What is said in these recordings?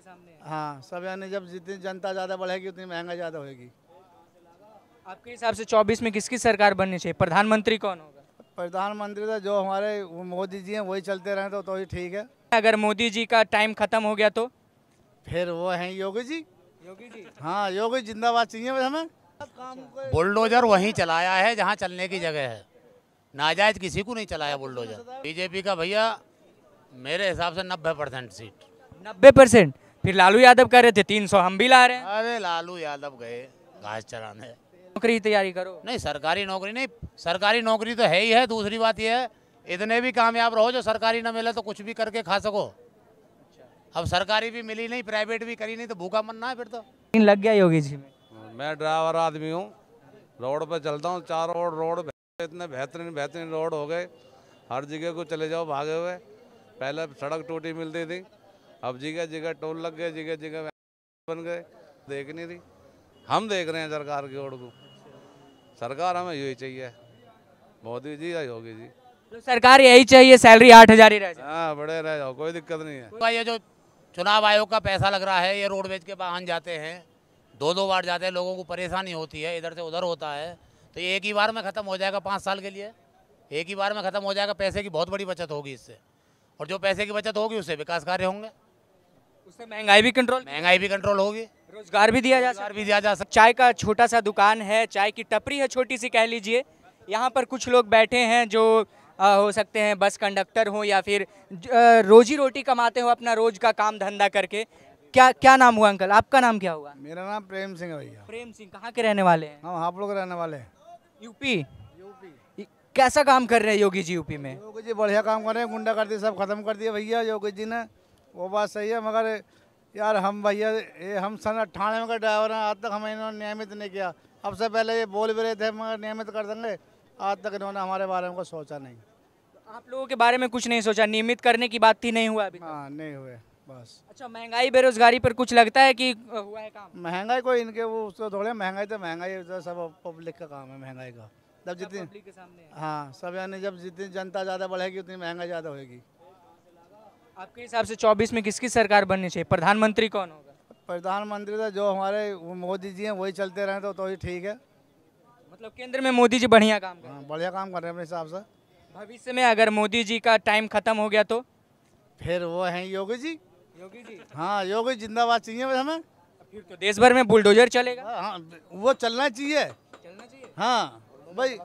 सामने हाँ सब यानी जब जितनी जनता ज़्यादा बढ़ेगी उतनी महंगाई ज़्यादा होगी आपके हिसाब से 24 में किसकी सरकार बननी चाहिए प्रधानमंत्री कौन होगा प्रधानमंत्री तो जो हमारे मोदी जी हैं वही चलते रहे तो, तो ही ठीक है अगर मोदी जी का टाइम खत्म हो गया तो फिर वो है योगी जी योगी जी हाँ योगी जिंदाबाद चाहिए हमें बुलडोजर वहीं चलाया है जहाँ चलने की जगह है नाजायज किसी को नहीं चलाया बुलडोजर बीजेपी का भैया मेरे हिसाब से नब्बे परसेंट सीट नब्बे परसेंट फिर लालू यादव कह रहे थे तीन सौ हम भी ला रहे हैं अरे लालू यादव गए घास चराने नौकरी की तैयारी करो नहीं सरकारी नौकरी नहीं सरकारी नौकरी तो है ही है दूसरी बात यह है इतने भी कामयाब रहो जो सरकारी ना मिले तो कुछ भी करके खा सको अब सरकारी भी मिली नहीं प्राइवेट भी करी नहीं तो भूखा मरना है फिर तो लग गया योगी जी में मैं ड्राइवर आदमी हूँ रोड पे चलता हूँ चार रोड रोड इतने बेहतरीन बेहतरीन रोड हो गए हर जगह को चले जाओ भागे हुए पहले सड़क टूटी मिलती थी अब जगह जगह टोल लग गए जगह जगह बन गए देख नहीं रही हम देख रहे हैं सरकार की ओर को सरकार हमें यही चाहिए मोदी जी या योगी जी तो सरकार यही चाहिए सैलरी आठ हजार ही रह हाँ बड़े रह जाओ कोई दिक्कत नहीं है तो ये जो चुनाव आयोग का पैसा लग रहा है ये रोडवेज के वाहन जाते हैं दो दो बार जाते हैं लोगों को परेशानी होती है इधर से उधर होता है तो एक ही बार में ख़त्म हो जाएगा पाँच साल के लिए एक ही बार में ख़त्म हो जाएगा पैसे की बहुत बड़ी बचत होगी इससे और जो पैसे की बचत होगी उससे विकास कार्य होंगे उससे महंगाई भी कंट्रोल महंगाई भी कंट्रोल होगी रोजगार भी दिया जा सकता भी दिया जा सकता चाय का छोटा सा दुकान है चाय की टपरी है छोटी सी कह लीजिए यहाँ पर कुछ लोग बैठे हैं जो आ, हो सकते हैं बस कंडक्टर हो या फिर रोजी रोटी कमाते हो अपना रोज का काम धंधा करके क्या क्या नाम हुआ अंकल आपका नाम क्या हुआ मेरा नाम प्रेम सिंह है भैया प्रेम सिंह कहाँ के रहने वाले हैं हम हाँ आप लोग रहने वाले हैं यूपी यूपी कैसा काम कर रहे हैं योगी जी यूपी में योगी जी बढ़िया काम कर रहे हैं गुंडागर्दी सब खत्म कर दिया भैया योगी जी ने वो बात सही है मगर यार हम भैया ये हम सन अट्ठानवे का ड्राइवर हैं आज तक हमें इन्होंने नियमित नहीं किया अब से पहले ये बोल भी रहे थे मगर नियमित कर देंगे आज तक इन्होंने हमारे बारे में कुछ सोचा नहीं तो आप लोगों के बारे में कुछ नहीं सोचा नियमित करने की बात थी नहीं हुआ अभी हाँ नहीं हुए बस अच्छा महंगाई बेरोजगारी पर कुछ लगता है कि हुआ है काम महंगाई कोई इनके वो उसको थोड़े महंगाई तो महंगाई तो सब पब्लिक का काम है महंगाई का जब जितनी हाँ सब यानी जब जितनी जनता ज़्यादा बढ़ेगी उतनी महंगाई ज़्यादा होगी आपके हिसाब से 24 में किसकी सरकार बननी चाहिए प्रधानमंत्री कौन होगा प्रधानमंत्री तो जो हमारे मोदी जी हैं वही चलते रहे तो तो ही ठीक है मतलब केंद्र में मोदी जी बढ़िया काम कर हाँ, बढ़िया काम कर रहे हैं अपने हिसाब से भविष्य में अगर मोदी जी का टाइम खत्म हो गया तो फिर वो है योगी जी योगी जी हाँ योगी जिंदाबाद चाहिए हमें फिर तो देश भर में बुलडोजर चलेगा हाँ, हाँ वो चलना चाहिए चलना चाहिए हाँ भाई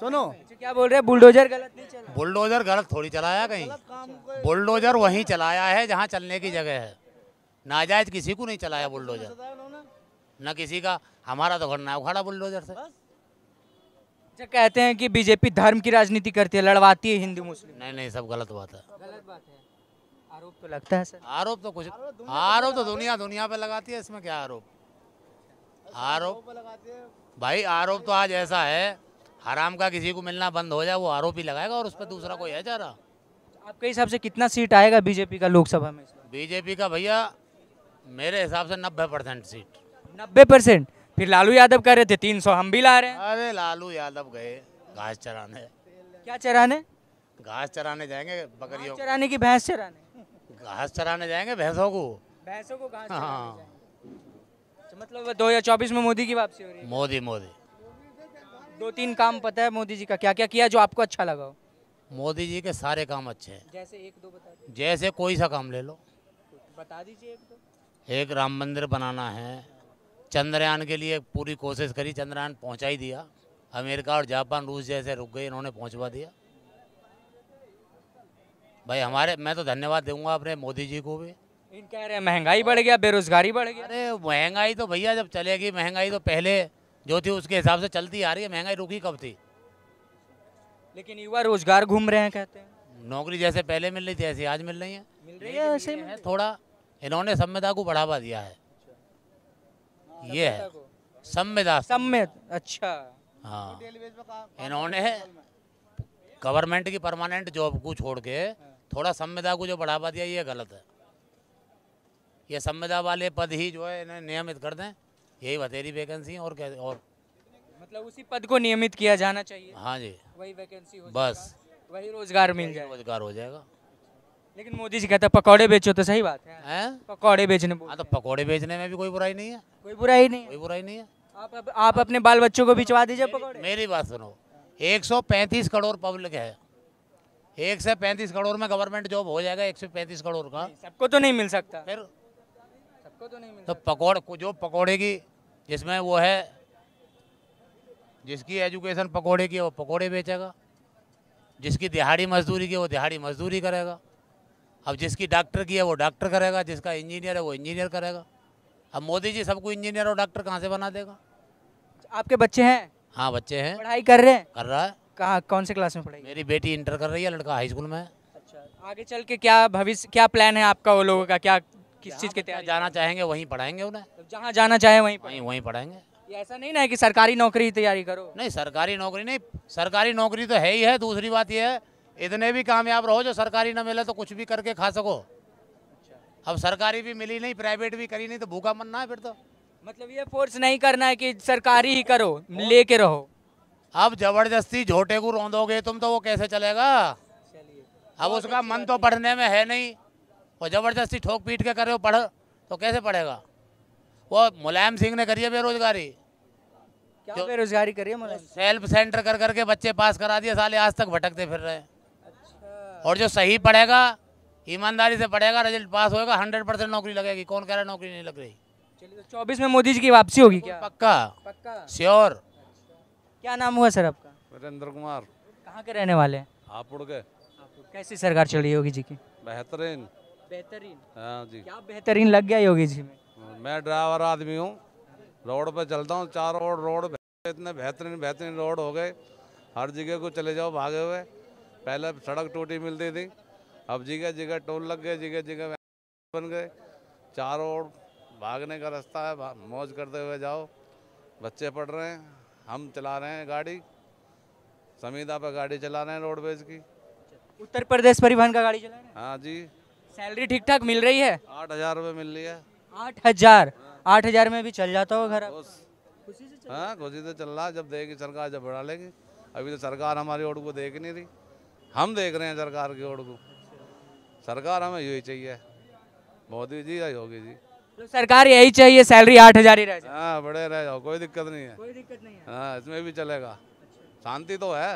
सुनो क्या बोल रहे बुलडोजर गलत नहीं चला बुलडोजर गलत थोड़ी चलाया कहीं बुलडोजर वहीं चलाया है जहाँ चलने की जगह है नाजायज किसी को नहीं चलाया बुलडोजर न किसी का हमारा तो घर ना उखाड़ा बुलडोजर से जो अच्छा, कहते हैं कि बीजेपी धर्म की राजनीति करती है लड़वाती है हिंदू मुस्लिम नहीं नहीं सब गलत बात है गलत बात है आरोप तो लगता है सर आरोप तो कुछ आरोप तो दुनिया दुनिया पे लगाती है इसमें क्या आरोप अच्छा, आरोप भाई आरोप तो आज ऐसा है हराम का किसी को मिलना बंद हो जाए वो आरोपी लगाएगा और उस पर दूसरा कोई है जा रहा आपके हिसाब से कितना सीट आएगा बीजेपी का लोकसभा में बीजेपी का भैया मेरे हिसाब से नब्बे परसेंट सीट नब्बे परसेंट फिर लालू यादव कह रहे थे तीन सौ हम भी ला रहे हैं अरे लालू यादव गए घास चराने क्या चराने घास चराने जाएंगे बकरियों चराने की भैंस चराने घास चराने जाएंगे भैंसों को भैंसों को घास हाँ अच्छा, मतलब 2024 में मोदी की वापसी हो रही है मोदी मोदी दो तीन काम पता है मोदी जी का क्या क्या किया जो आपको अच्छा लगा हो मोदी जी के सारे काम अच्छे हैं जैसे एक दो बता जैसे कोई सा काम ले लो बता दीजिए एक दो एक राम मंदिर बनाना है चंद्रयान के लिए पूरी कोशिश करी चंद्रयान पहुंचा ही दिया अमेरिका और जापान रूस जैसे रुक गए इन्होंने पहुंचवा दिया भाई हमारे मैं तो धन्यवाद दूंगा अपने मोदी जी को भी इन कह रहे हैं महंगाई बढ़ गया बेरोजगारी बढ़ गया अरे महंगाई तो भैया जब चलेगी महंगाई तो पहले जो थी उसके हिसाब से चलती आ रही है महंगाई रुकी कब थी लेकिन युवा रोजगार घूम रहे हैं कहते हैं नौकरी जैसे पहले मिल रही थी ऐसी आज मिल रही है मिल रही है ऐसे में थोड़ा इन्होंने संविदा को बढ़ावा दिया है अच्छा। ये है संविदा सम्मित अच्छा हाँ इन्होंने गवर्नमेंट की परमानेंट जॉब को छोड़ के हाँ। थोड़ा संविदा को जो बढ़ावा दिया ये गलत है ये संविदा वाले पद ही जो है इन्हें नियमित कर दें यही बतेरी वैकेंसी है और क्या और मतलब उसी पद को नियमित किया जाना चाहिए हाँ जी वही वैकेंसी हो बस वही रोजगार मिल जाए रोजगार हो जाएगा लेकिन मोदी जी कहते हैं पकौड़े बेचो तो सही बात है, है? पकौड़े बेचने हाँ, तो पकौड़े बेचने में भी कोई बुराई नहीं है कोई बुराई नहीं कोई बुराई नहीं है आप आप अपने बाल बच्चों को बिचवा दीजिए पकौड़े मेरी बात सुनो 135 करोड़ पब्लिक है एक से पैंतीस करोड़ में गवर्नमेंट जॉब हो जाएगा एक से पैंतीस करोड़ का सबको तो नहीं मिल सकता फिर तो, तो पकौड़ को जो पकौड़े की जिसमें वो है जिसकी एजुकेशन पकौड़े की है वो पकौड़े बेचेगा जिसकी दिहाड़ी मजदूरी की वो दिहाड़ी मजदूरी करेगा अब जिसकी डॉक्टर की है वो डॉक्टर करेगा जिसका इंजीनियर है वो इंजीनियर करेगा अब मोदी जी सबको इंजीनियर और डॉक्टर कहाँ से बना देगा आपके बच्चे हैं हाँ बच्चे हैं पढ़ाई कर रहे हैं कर रहा है कहाँ कौन से क्लास में पढ़ाई मेरी बेटी इंटर कर रही है लड़का हाई स्कूल में अच्छा आगे चल के क्या भविष्य क्या प्लान है आपका वो लोगों का क्या किस हाँ चीज़ के तहत जाना चाहेंगे वहीं पढ़ाएंगे उन्हें जहाँ जाना चाहे वहीं वहीं वहीं पढ़ाएंगे ऐसा नहीं ना है कि सरकारी नौकरी तैयारी करो नहीं सरकारी नौकरी नहीं सरकारी नौकरी तो है ही है दूसरी बात यह है इतने भी कामयाब रहो जो सरकारी ना मिले तो कुछ भी करके खा सको अब सरकारी भी मिली नहीं प्राइवेट भी करी नहीं तो भूखा मरना है फिर तो मतलब ये फोर्स नहीं करना है कि सरकारी ही करो लेके रहो अब जबरदस्ती झोटे को रोंदोगे तुम तो वो कैसे चलेगा अब उसका मन तो पढ़ने में है नहीं वो ज़बरदस्ती ठोक पीट के कर रहे हो पढ़ तो कैसे पढ़ेगा वो मुलायम सिंह ने करी है बेरोजगारी क्या बेरोजगारी करी है मुलायम सेल्फ सेंटर कर करके बच्चे पास करा दिए साले आज तक भटकते फिर रहे अच्छा। और जो सही पढ़ेगा ईमानदारी से पढ़ेगा रिजल्ट पास होगा हंड्रेड परसेंट नौकरी लगेगी कौन कह रहा है नौकरी नहीं लग रही तो चौबीस में मोदी जी की वापसी होगी क्या पक्का पक्का श्योर क्या नाम हुआ सर आपका वीरेंद्र कुमार कहाँ के रहने वाले हैं हापुड़ के कैसी सरकार चल रही होगी जी की बेहतरीन बेहतरीन हाँ जी क्या बेहतरीन लग गया योगी जी मैं ड्राइवर आदमी हूँ रोड पे चलता हूँ चार रोड रोड इतने बेहतरीन बेहतरीन रोड हो गए हर जगह को चले जाओ भागे हुए पहले सड़क टूटी मिलती थी अब जगह जगह टोल लग गए जगह जगह बन गए चारों ओर भागने का रास्ता है मौज करते हुए जाओ बच्चे पढ़ रहे हैं हम चला रहे हैं गाड़ी समीदा पर गाड़ी चला रहे हैं रोडवेज की उत्तर प्रदेश परिवहन का गाड़ी चला रहे हैं हाँ जी सैलरी ठीक ठाक मिल रही है आठ हजार रूपए मिल रही है आठ हजार आठ हजार में भी चल जाता हो घर खुशी से हाँ खुशी से चल रहा जब देगी सरकार जब बढ़ा लेगी अभी तो सरकार हमारी ओर को देख नहीं रही हम देख रहे हैं सरकार की ओर को सरकार हमें यही चाहिए मोदी जी या योगी जी तो सरकार यही चाहिए सैलरी आठ हजार ही रह हाँ बड़े रह जाओ कोई दिक्कत नहीं है कोई दिक्कत नहीं है हाँ इसमें भी चलेगा शांति तो है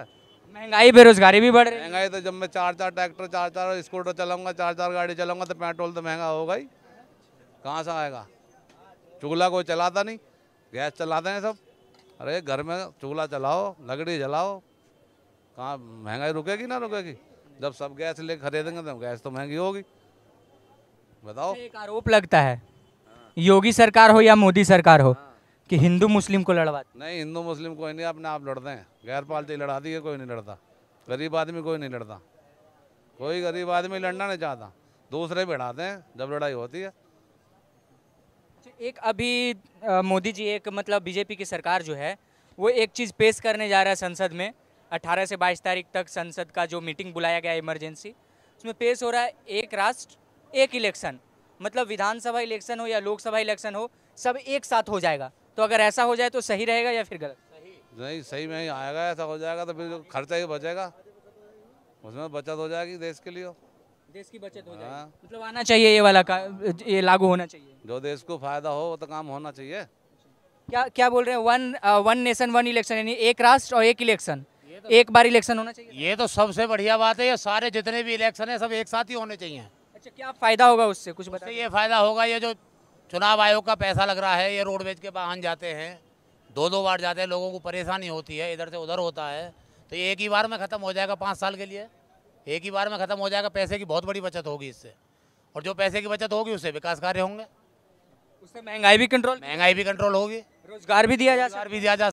महंगाई बेरोजगारी भी बढ़ रही है महंगाई तो जब मैं चार चार ट्रैक्टर चार चार स्कूटर चलाऊंगा चार चार गाड़ी चलाऊंगा तो पेट्रोल तो महंगा होगा ही कहाँ से आएगा चूल्हा कोई चलाता नहीं गैस चलाते हैं सब अरे घर में चूल्हा चलाओ लकड़ी जलाओ कहाँ महंगाई रुकेगी ना रुकेगी जब सब गैस ले खरीदेंगे तो गैस तो महंगी होगी बताओ अच्छा, एक आरोप लगता है योगी सरकार हो या मोदी सरकार हो हाँ। कि हिंदू मुस्लिम को लड़वाते नहीं हिंदू मुस्लिम कोई नहीं अपने आप लड़ते हैं गैर पालती लड़ा है कोई नहीं लड़ता गरीब आदमी कोई नहीं लड़ता कोई गरीब आदमी लड़ना नहीं चाहता दूसरे भी लड़ाते हैं जब लड़ाई होती है अच्छा, एक अभी मोदी जी एक मतलब बीजेपी की सरकार जो है वो एक चीज़ पेश करने जा रहा है संसद में 18 से 22 तारीख तक संसद का जो मीटिंग बुलाया गया इमरजेंसी उसमें पेश हो रहा है एक राष्ट्र एक इलेक्शन मतलब विधानसभा इलेक्शन हो या लोकसभा इलेक्शन हो सब एक साथ हो जाएगा तो अगर ऐसा हो जाए तो सही रहेगा या फिर गलत नहीं सही में आएगा ऐसा हो जाएगा तो फिर खर्चा ही बचेगा उसमें बचत हो जाएगी देश के लिए देश की बचत हो जाएगी हाँ। मतलब आना चाहिए ये वाला का ये लागू होना चाहिए जो देश को फायदा हो वो तो काम होना चाहिए क्या क्या बोल रहे हैं one one nation one election यानी एक राष्ट्र और एक इलेक्शन तो एक बार इलेक्शन होना चाहिए ये तो सबसे बढ़िया बात है ये सारे जितने भी इलेक्शन है सब एक साथ ही होने चाहिए अच्छा क्या फायदा होगा उससे कुछ बताइए ये फायदा होगा ये जो चुनाव आयोग का पैसा लग रहा है ये रोडवेज के वाहन जाते हैं दो दो बार जाते हैं लोगों को परेशानी होती है इधर से उधर होता है तो एक ही बार में ख़त्म हो जाएगा पाँच साल के लिए एक ही बार में ख़त्म हो जाएगा पैसे की बहुत बड़ी बचत होगी इससे और जो पैसे की बचत होगी उससे विकास कार्य होंगे उससे महंगाई भी कंट्रोल महंगाई भी कंट्रोल होगी रोजगार भी दिया जा रोजगार भी दिया जा